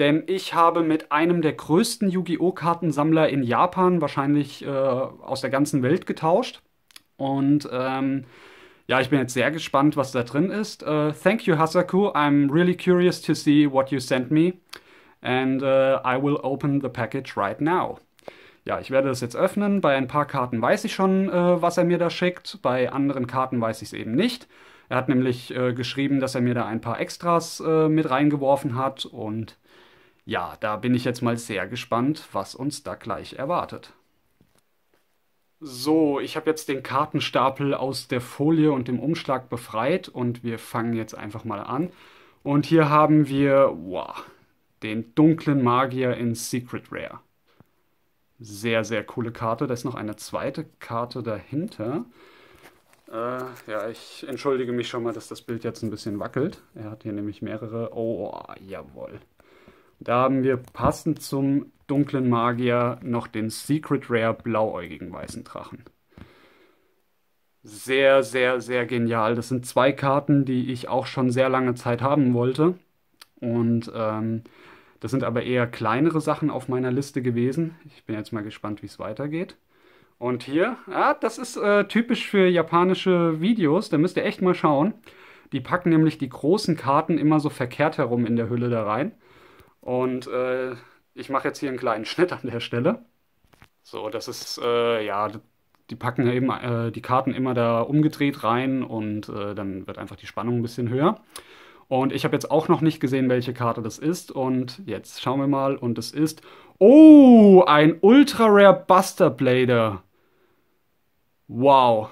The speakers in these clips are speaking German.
Denn ich habe mit einem der größten Yu-Gi-Oh! Kartensammler in Japan, wahrscheinlich äh, aus der ganzen Welt, getauscht. Und ähm, ja, ich bin jetzt sehr gespannt, was da drin ist. Uh, thank you, Hasaku. I'm really curious to see what you sent me. And uh, I will open the package right now. Ja, ich werde das jetzt öffnen. Bei ein paar Karten weiß ich schon, äh, was er mir da schickt. Bei anderen Karten weiß ich es eben nicht. Er hat nämlich äh, geschrieben, dass er mir da ein paar Extras äh, mit reingeworfen hat und ja, da bin ich jetzt mal sehr gespannt, was uns da gleich erwartet. So, ich habe jetzt den Kartenstapel aus der Folie und dem Umschlag befreit und wir fangen jetzt einfach mal an. Und hier haben wir wow, den dunklen Magier in Secret Rare. Sehr, sehr coole Karte. Da ist noch eine zweite Karte dahinter. Äh, ja, ich entschuldige mich schon mal, dass das Bild jetzt ein bisschen wackelt. Er hat hier nämlich mehrere. Oh, jawohl. Da haben wir passend zum dunklen Magier noch den Secret Rare blauäugigen weißen Drachen. Sehr, sehr, sehr genial. Das sind zwei Karten, die ich auch schon sehr lange Zeit haben wollte. Und ähm, das sind aber eher kleinere Sachen auf meiner Liste gewesen. Ich bin jetzt mal gespannt, wie es weitergeht. Und hier, ah, das ist äh, typisch für japanische Videos, da müsst ihr echt mal schauen. Die packen nämlich die großen Karten immer so verkehrt herum in der Hülle da rein. Und äh, ich mache jetzt hier einen kleinen Schnitt an der Stelle. So, das ist, äh, ja, die packen eben äh, die Karten immer da umgedreht rein und äh, dann wird einfach die Spannung ein bisschen höher. Und ich habe jetzt auch noch nicht gesehen, welche Karte das ist. Und jetzt schauen wir mal. Und es ist. Oh, ein Ultra Rare Buster Blader. Wow.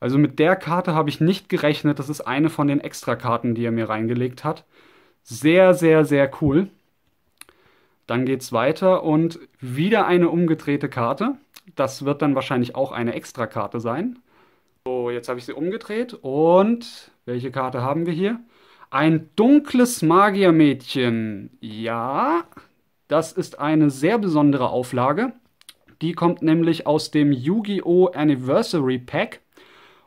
Also mit der Karte habe ich nicht gerechnet. Das ist eine von den Extrakarten, die er mir reingelegt hat. Sehr, sehr, sehr cool. Dann geht's weiter und wieder eine umgedrehte Karte. Das wird dann wahrscheinlich auch eine extra Karte sein. So, jetzt habe ich sie umgedreht und welche Karte haben wir hier? Ein dunkles Magiermädchen. Ja, das ist eine sehr besondere Auflage. Die kommt nämlich aus dem Yu-Gi-Oh! Anniversary Pack.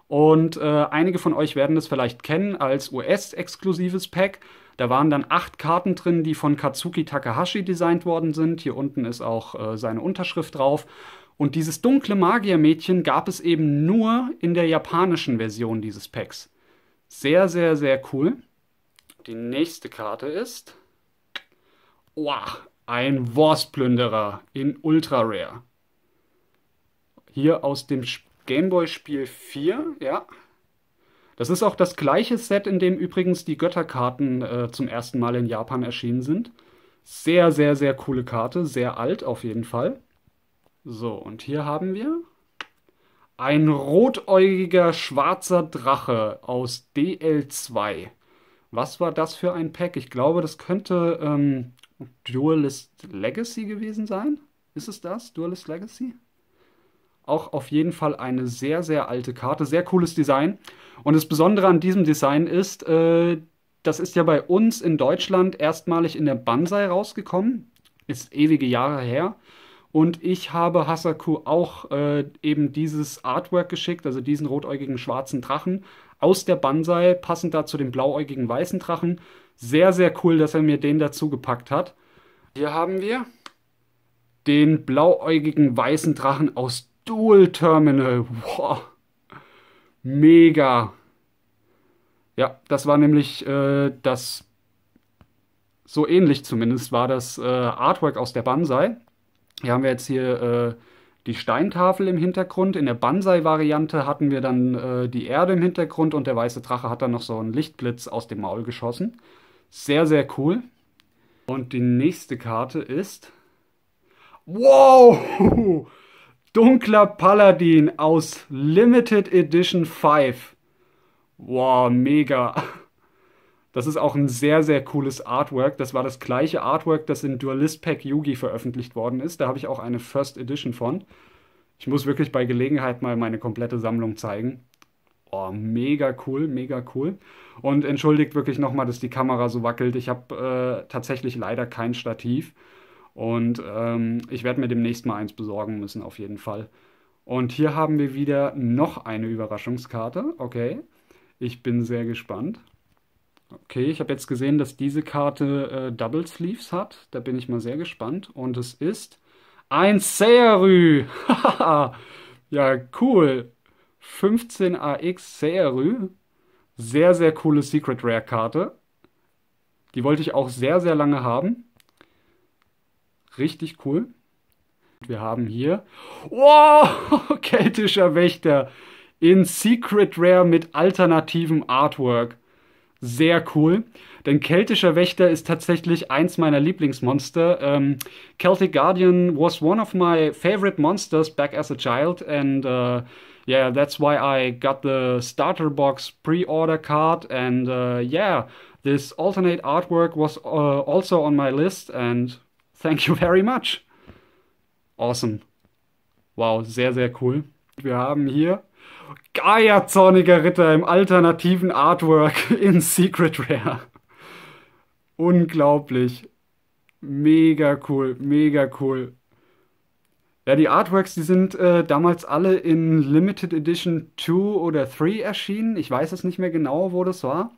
Und äh, einige von euch werden das vielleicht kennen als US-exklusives Pack. Da waren dann acht Karten drin, die von Katsuki Takahashi designt worden sind. Hier unten ist auch äh, seine Unterschrift drauf. Und dieses dunkle Magiermädchen gab es eben nur in der japanischen Version dieses Packs. Sehr, sehr, sehr cool. Die nächste Karte ist. Wow, ein Worstplünderer in Ultra Rare. Hier aus dem Gameboy-Spiel 4, ja, das ist auch das gleiche Set, in dem übrigens die Götterkarten äh, zum ersten Mal in Japan erschienen sind. Sehr, sehr, sehr coole Karte, sehr alt auf jeden Fall. So, und hier haben wir ein rotäugiger schwarzer Drache aus DL2. Was war das für ein Pack? Ich glaube, das könnte ähm, Duelist Legacy gewesen sein. Ist es das? Duelist Legacy? auch auf jeden Fall eine sehr, sehr alte Karte. Sehr cooles Design. Und das Besondere an diesem Design ist, äh, das ist ja bei uns in Deutschland erstmalig in der Banzai rausgekommen. Ist ewige Jahre her. Und ich habe Hasaku auch äh, eben dieses Artwork geschickt, also diesen rotäugigen schwarzen Drachen aus der Banzai, passend dazu den blauäugigen weißen Drachen. Sehr, sehr cool, dass er mir den dazu gepackt hat. Hier haben wir den blauäugigen weißen Drachen aus Dual Terminal. Wow. Mega. Ja, das war nämlich äh, das, so ähnlich zumindest, war das äh, Artwork aus der Banzai. Hier haben wir jetzt hier äh, die Steintafel im Hintergrund. In der Banzai-Variante hatten wir dann äh, die Erde im Hintergrund und der weiße Drache hat dann noch so einen Lichtblitz aus dem Maul geschossen. Sehr, sehr cool. Und die nächste Karte ist. Wow! Dunkler Paladin aus Limited Edition 5. Wow, mega. Das ist auch ein sehr, sehr cooles Artwork. Das war das gleiche Artwork, das in Dualist Pack Yugi veröffentlicht worden ist. Da habe ich auch eine First Edition von. Ich muss wirklich bei Gelegenheit mal meine komplette Sammlung zeigen. Oh, mega cool, mega cool. Und entschuldigt wirklich nochmal, dass die Kamera so wackelt. Ich habe äh, tatsächlich leider kein Stativ. Und ähm, ich werde mir demnächst mal eins besorgen müssen, auf jeden Fall. Und hier haben wir wieder noch eine Überraschungskarte. Okay, ich bin sehr gespannt. Okay, ich habe jetzt gesehen, dass diese Karte äh, Double Sleeves hat. Da bin ich mal sehr gespannt. Und es ist ein Seerü. ja, cool. 15AX Seerü. Sehr, sehr coole Secret Rare Karte. Die wollte ich auch sehr, sehr lange haben. Richtig cool. Wir haben hier, oh, keltischer Wächter in Secret Rare mit alternativem Artwork. Sehr cool, denn Keltischer Wächter ist tatsächlich eins meiner Lieblingsmonster. Um, ähm, Celtic Guardian was one of my favorite monsters back as a child and uh, yeah, that's why I got the starter box pre-order card and uh, yeah, this alternate artwork was uh, also on my list and Thank you very much. Awesome. Wow, sehr, sehr cool. Wir haben hier Zorniger Ritter im alternativen Artwork in Secret Rare. Unglaublich. Mega cool, mega cool. Ja, die Artworks, die sind äh, damals alle in Limited Edition 2 oder 3 erschienen. Ich weiß es nicht mehr genau, wo das war.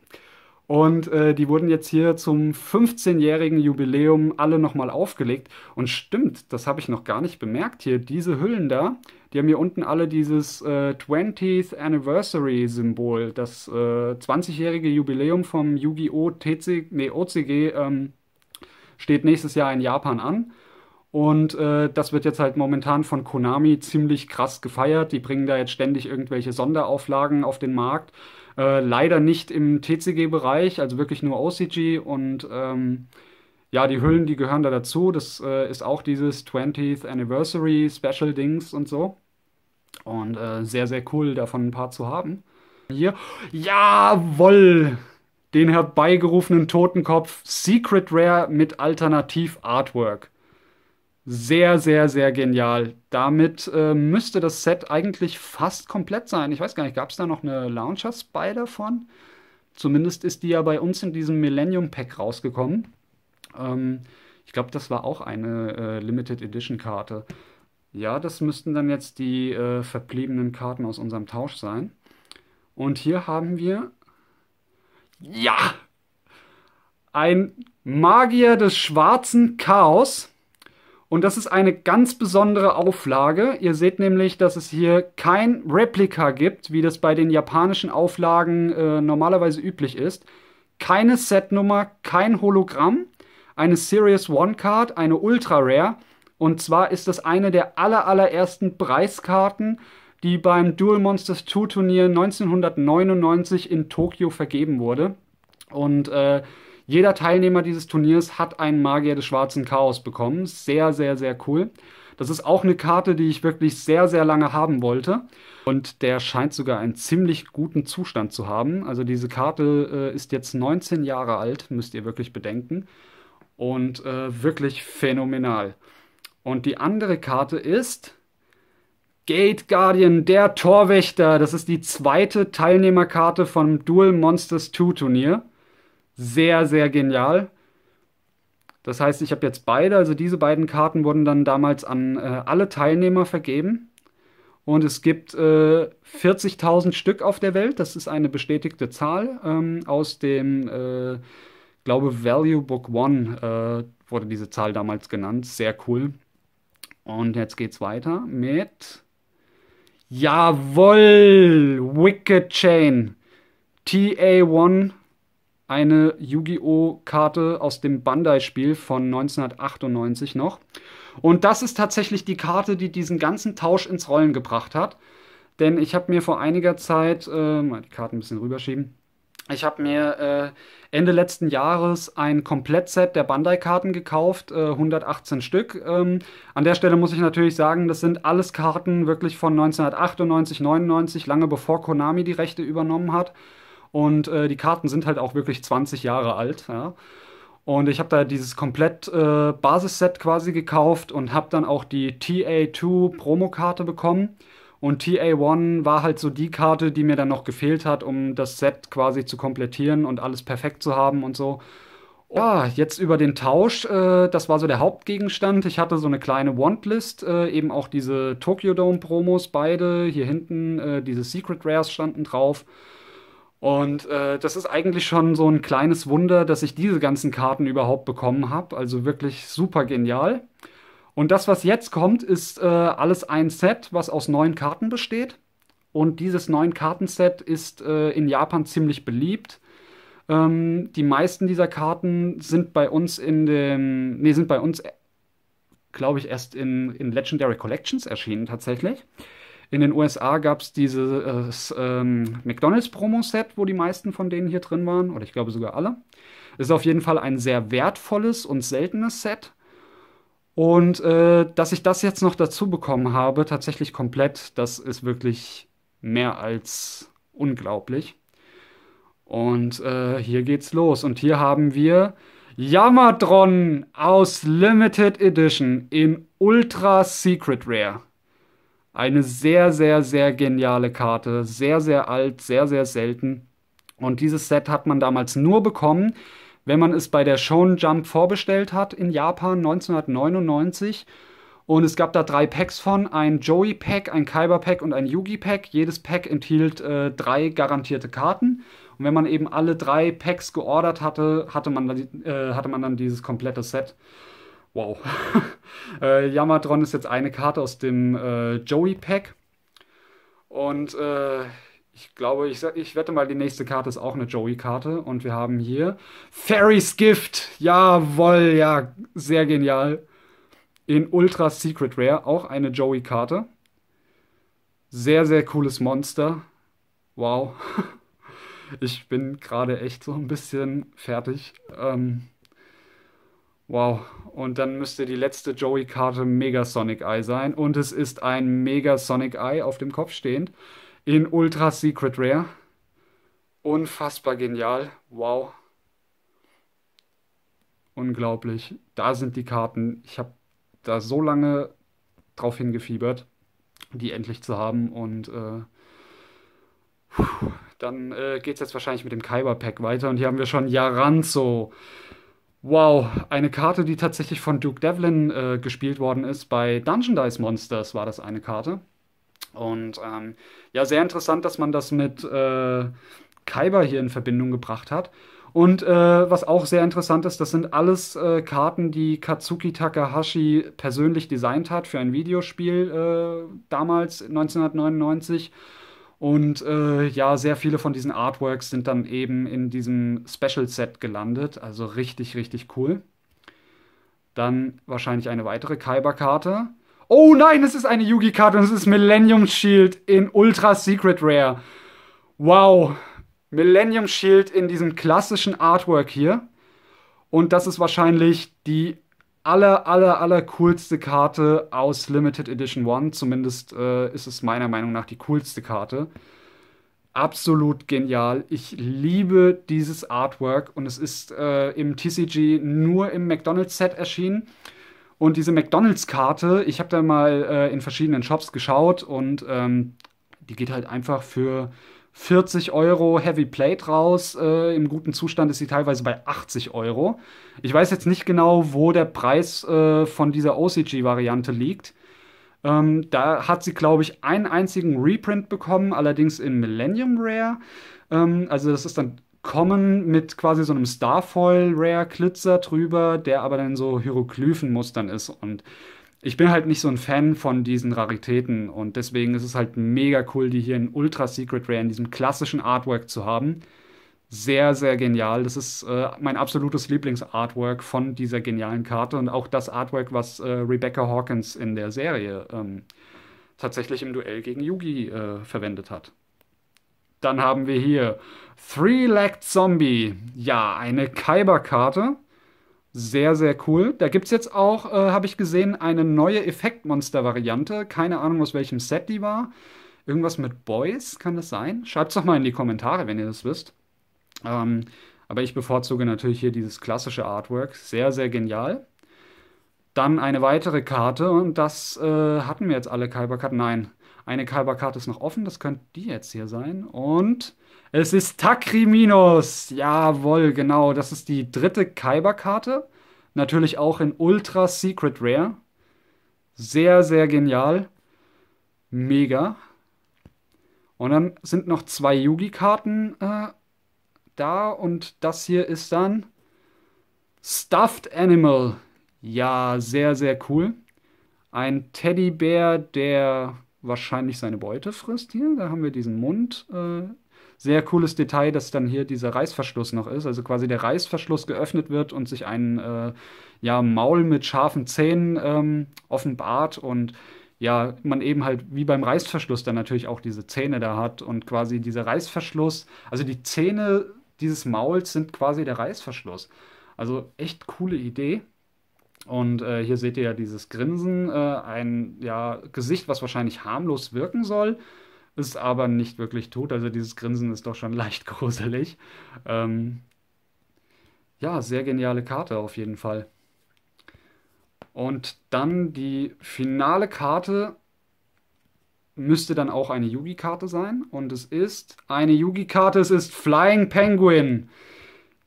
Und äh, die wurden jetzt hier zum 15-jährigen Jubiläum alle nochmal aufgelegt. Und stimmt, das habe ich noch gar nicht bemerkt hier. Diese Hüllen da, die haben hier unten alle dieses äh, 20th Anniversary Symbol, das äh, 20-jährige Jubiläum vom Yu-Gi-Oh! Nee, OCG ähm, steht nächstes Jahr in Japan an. Und äh, das wird jetzt halt momentan von Konami ziemlich krass gefeiert. Die bringen da jetzt ständig irgendwelche Sonderauflagen auf den Markt. Äh, leider nicht im TCG-Bereich, also wirklich nur OCG und ähm, ja, die Hüllen, die gehören da dazu. Das äh, ist auch dieses 20th Anniversary Special Dings und so. Und äh, sehr, sehr cool, davon ein paar zu haben. Hier, jawoll! Den herbeigerufenen Totenkopf Secret Rare mit Alternativ Artwork sehr, sehr, sehr genial. Damit äh, müsste das Set eigentlich fast komplett sein. Ich weiß gar nicht, gab es da noch eine Launcher Spy davon? Zumindest ist die ja bei uns in diesem Millennium Pack rausgekommen. Ähm, ich glaube, das war auch eine äh, Limited Edition Karte. Ja, das müssten dann jetzt die äh, verbliebenen Karten aus unserem Tausch sein. Und hier haben wir. Ja! Ein Magier des schwarzen Chaos und das ist eine ganz besondere Auflage. Ihr seht nämlich, dass es hier kein Replika gibt, wie das bei den japanischen Auflagen äh, normalerweise üblich ist. Keine Setnummer, kein Hologramm, eine Series One Card, eine Ultra Rare. Und zwar ist das eine der aller, allerersten Preiskarten, die beim Dual Monsters 2 Turnier 1999 in Tokio vergeben wurde. Und äh, jeder Teilnehmer dieses Turniers hat einen Magier des schwarzen Chaos bekommen. Sehr, sehr, sehr cool. Das ist auch eine Karte, die ich wirklich sehr, sehr lange haben wollte. Und der scheint sogar einen ziemlich guten Zustand zu haben. Also diese Karte äh, ist jetzt 19 Jahre alt, müsst ihr wirklich bedenken. Und äh, wirklich phänomenal. Und die andere Karte ist Gate Guardian, der Torwächter. Das ist die zweite Teilnehmerkarte vom Duel Monsters 2 Turnier sehr, sehr genial. Das heißt, ich habe jetzt beide, also diese beiden Karten wurden dann damals an äh, alle Teilnehmer vergeben. Und es gibt äh, 40.000 Stück auf der Welt, das ist eine bestätigte Zahl ähm, aus dem, äh, glaube Value Book One äh, wurde diese Zahl damals genannt. Sehr cool. Und jetzt geht's weiter mit. Jawoll! Wicked Chain. TA1 eine Yu-Gi-Oh! Karte aus dem Bandai-Spiel von 1998 noch. Und das ist tatsächlich die Karte, die diesen ganzen Tausch ins Rollen gebracht hat. Denn ich habe mir vor einiger Zeit, äh, mal die Karten ein bisschen rüberschieben, ich habe mir äh, Ende letzten Jahres ein Komplettset der Bandai-Karten gekauft, äh, 118 Stück. Ähm, an der Stelle muss ich natürlich sagen, das sind alles Karten wirklich von 1998, 99, lange bevor Konami die Rechte übernommen hat. Und äh, die Karten sind halt auch wirklich 20 Jahre alt. Ja. Und ich habe da dieses komplett äh, Basisset quasi gekauft und habe dann auch die TA2 Promokarte bekommen. Und TA1 war halt so die Karte, die mir dann noch gefehlt hat, um das Set quasi zu komplettieren und alles perfekt zu haben und so. Ja, jetzt über den Tausch, äh, das war so der Hauptgegenstand. Ich hatte so eine kleine Wantlist, äh, eben auch diese Tokyo Dome Promos, beide hier hinten, äh, diese Secret Rares standen drauf. Und äh, das ist eigentlich schon so ein kleines Wunder, dass ich diese ganzen Karten überhaupt bekommen habe. Also wirklich super genial. Und das, was jetzt kommt, ist äh, alles ein Set, was aus neun Karten besteht. Und dieses neun Kartenset ist äh, in Japan ziemlich beliebt. Ähm, die meisten dieser Karten sind bei uns in dem, nee, sind bei uns, äh, glaube ich, erst in, in Legendary Collections erschienen tatsächlich. In den USA gab es dieses äh, ähm, McDonalds-Promo-Set, wo die meisten von denen hier drin waren, oder ich glaube sogar alle. ist auf jeden Fall ein sehr wertvolles und seltenes Set. Und äh, dass ich das jetzt noch dazu bekommen habe, tatsächlich komplett, das ist wirklich mehr als unglaublich. Und äh, hier geht's los. Und hier haben wir Yamadron aus Limited Edition in Ultra Secret Rare. Eine sehr, sehr, sehr geniale Karte. Sehr, sehr alt, sehr, sehr selten. Und dieses Set hat man damals nur bekommen, wenn man es bei der Shonen Jump vorbestellt hat in Japan 1999. Und es gab da drei Packs von: ein Joey Pack, ein Kaiba Pack und ein Yugi Pack. Jedes Pack enthielt äh, drei garantierte Karten. Und wenn man eben alle drei Packs geordert hatte, hatte man, äh, hatte man dann dieses komplette Set. Wow. äh, Yamadron ist jetzt eine Karte aus dem äh, Joey Pack. Und äh, ich glaube, ich, ich wette mal, die nächste Karte ist auch eine Joey-Karte. Und wir haben hier Fairy's Gift. Jawoll, ja, sehr genial. In Ultra Secret Rare, auch eine Joey-Karte. Sehr, sehr cooles Monster. Wow. ich bin gerade echt so ein bisschen fertig. Ähm, Wow. Und dann müsste die letzte Joey-Karte Mega Sonic Eye sein. Und es ist ein Mega Sonic Eye auf dem Kopf stehend. In Ultra Secret Rare. Unfassbar genial. Wow. Unglaublich. Da sind die Karten. Ich habe da so lange drauf hingefiebert, die endlich zu haben. Und äh, dann äh, geht es jetzt wahrscheinlich mit dem Kaiba-Pack weiter. Und hier haben wir schon Jaranzo. Wow, eine Karte, die tatsächlich von Duke Devlin äh, gespielt worden ist. Bei Dungeon Dice Monsters war das eine Karte. Und ähm, ja, sehr interessant, dass man das mit äh, Kaiba hier in Verbindung gebracht hat. Und äh, was auch sehr interessant ist, das sind alles äh, Karten, die Katsuki Takahashi persönlich designt hat für ein Videospiel äh, damals 1999. Und äh, ja, sehr viele von diesen Artworks sind dann eben in diesem Special Set gelandet. Also richtig, richtig cool. Dann wahrscheinlich eine weitere kyber karte Oh nein, es ist eine Yugi-Karte und es ist Millennium Shield in Ultra Secret Rare. Wow. Millennium Shield in diesem klassischen Artwork hier. Und das ist wahrscheinlich die aller, aller, aller coolste Karte aus Limited Edition One. Zumindest äh, ist es meiner Meinung nach die coolste Karte. Absolut genial. Ich liebe dieses Artwork und es ist äh, im TCG nur im McDonald's-Set erschienen. Und diese McDonald's-Karte, ich habe da mal äh, in verschiedenen Shops geschaut und ähm, die geht halt einfach für 40 Euro Heavy Plate raus. Äh, Im guten Zustand ist sie teilweise bei 80 Euro. Ich weiß jetzt nicht genau, wo der Preis äh, von dieser OCG-Variante liegt. Ähm, da hat sie, glaube ich, einen einzigen Reprint bekommen, allerdings in Millennium Rare. Ähm, also das ist dann Common mit quasi so einem Starfoil Rare Glitzer drüber, der aber dann so Hieroglyphenmustern ist und ich bin halt nicht so ein Fan von diesen Raritäten und deswegen ist es halt mega cool, die hier in Ultra Secret Rare, in diesem klassischen Artwork zu haben. Sehr, sehr genial. Das ist äh, mein absolutes Lieblingsartwork von dieser genialen Karte und auch das Artwork, was äh, Rebecca Hawkins in der Serie ähm, tatsächlich im Duell gegen Yugi äh, verwendet hat. Dann haben wir hier Three-Legged Zombie. Ja, eine kyber karte sehr, sehr cool. Da gibt es jetzt auch, äh, habe ich gesehen, eine neue Effektmonster-Variante. Keine Ahnung, aus welchem Set die war. Irgendwas mit Boys, kann das sein? Schreibt es doch mal in die Kommentare, wenn ihr das wisst. Ähm, aber ich bevorzuge natürlich hier dieses klassische Artwork. Sehr, sehr genial. Dann eine weitere Karte und das äh, hatten wir jetzt alle Kybercut. Nein, eine Kalberkarte ist noch offen, das könnte die jetzt hier sein. Und es ist Takriminus. Jawohl, genau. Das ist die dritte kaiba Natürlich auch in Ultra Secret Rare. Sehr, sehr genial. Mega. Und dann sind noch zwei Yugi-Karten äh, da. Und das hier ist dann Stuffed Animal. Ja, sehr, sehr cool. Ein Teddybär, der wahrscheinlich seine Beute frisst hier. Da haben wir diesen Mund. Äh, sehr cooles Detail, dass dann hier dieser Reißverschluss noch ist. Also quasi der Reißverschluss geöffnet wird und sich ein äh, ja, Maul mit scharfen Zähnen ähm, offenbart und ja, man eben halt wie beim Reißverschluss dann natürlich auch diese Zähne da hat und quasi dieser Reißverschluss, also die Zähne dieses Mauls sind quasi der Reißverschluss. Also echt coole Idee. Und äh, hier seht ihr ja dieses Grinsen, äh, ein ja, Gesicht, was wahrscheinlich harmlos wirken soll, ist aber nicht wirklich tot. Also dieses Grinsen ist doch schon leicht gruselig. Ähm, ja, sehr geniale Karte auf jeden Fall. Und dann die finale Karte müsste dann auch eine Yugi-Karte sein. Und es ist eine Yugi-Karte, es ist Flying Penguin.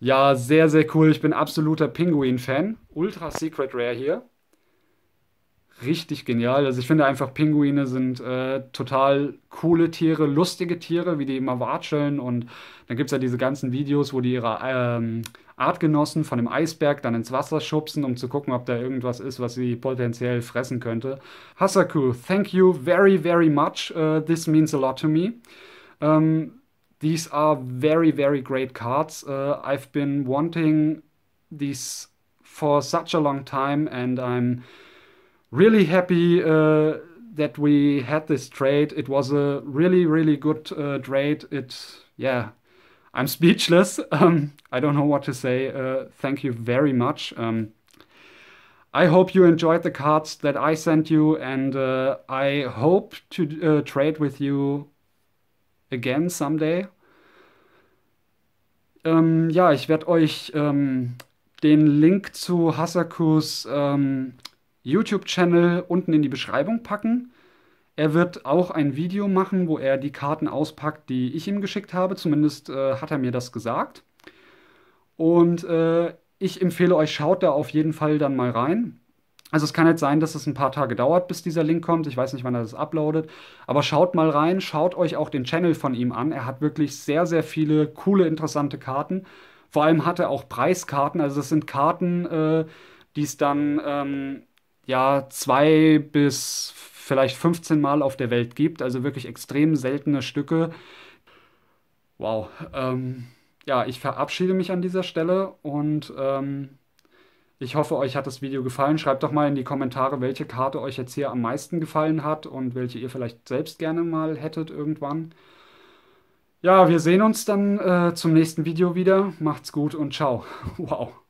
Ja, sehr, sehr cool. Ich bin absoluter Pinguin-Fan. Ultra Secret Rare hier. Richtig genial. Also ich finde einfach, Pinguine sind äh, total coole Tiere, lustige Tiere, wie die immer watscheln. Und dann gibt es ja diese ganzen Videos, wo die ihre ähm, Artgenossen von dem Eisberg dann ins Wasser schubsen, um zu gucken, ob da irgendwas ist, was sie potenziell fressen könnte. Hasaku, thank you very, very much. Uh, this means a lot to me. Ähm, These are very, very great cards. Uh, I've been wanting these for such a long time, and I'm really happy uh, that we had this trade. It was a really, really good uh, trade. It, yeah, I'm speechless. Um, I don't know what to say. Uh, thank you very much. Um, I hope you enjoyed the cards that I sent you, and uh, I hope to uh, trade with you again someday. Ähm, ja, ich werde euch ähm, den Link zu Hasakus ähm, YouTube-Channel unten in die Beschreibung packen. Er wird auch ein Video machen, wo er die Karten auspackt, die ich ihm geschickt habe. Zumindest äh, hat er mir das gesagt. Und äh, ich empfehle euch, schaut da auf jeden Fall dann mal rein. Also es kann jetzt sein, dass es ein paar Tage dauert, bis dieser Link kommt. Ich weiß nicht, wann er das uploadet. Aber schaut mal rein, schaut euch auch den Channel von ihm an. Er hat wirklich sehr, sehr viele coole, interessante Karten. Vor allem hat er auch Preiskarten. Also das sind Karten, äh, die es dann ähm, ja zwei bis vielleicht 15 Mal auf der Welt gibt. Also wirklich extrem seltene Stücke. Wow. Ähm, ja, ich verabschiede mich an dieser Stelle und ähm, ich hoffe, euch hat das Video gefallen. Schreibt doch mal in die Kommentare, welche Karte euch jetzt hier am meisten gefallen hat und welche ihr vielleicht selbst gerne mal hättet irgendwann. Ja, wir sehen uns dann äh, zum nächsten Video wieder. Macht's gut und ciao. Wow.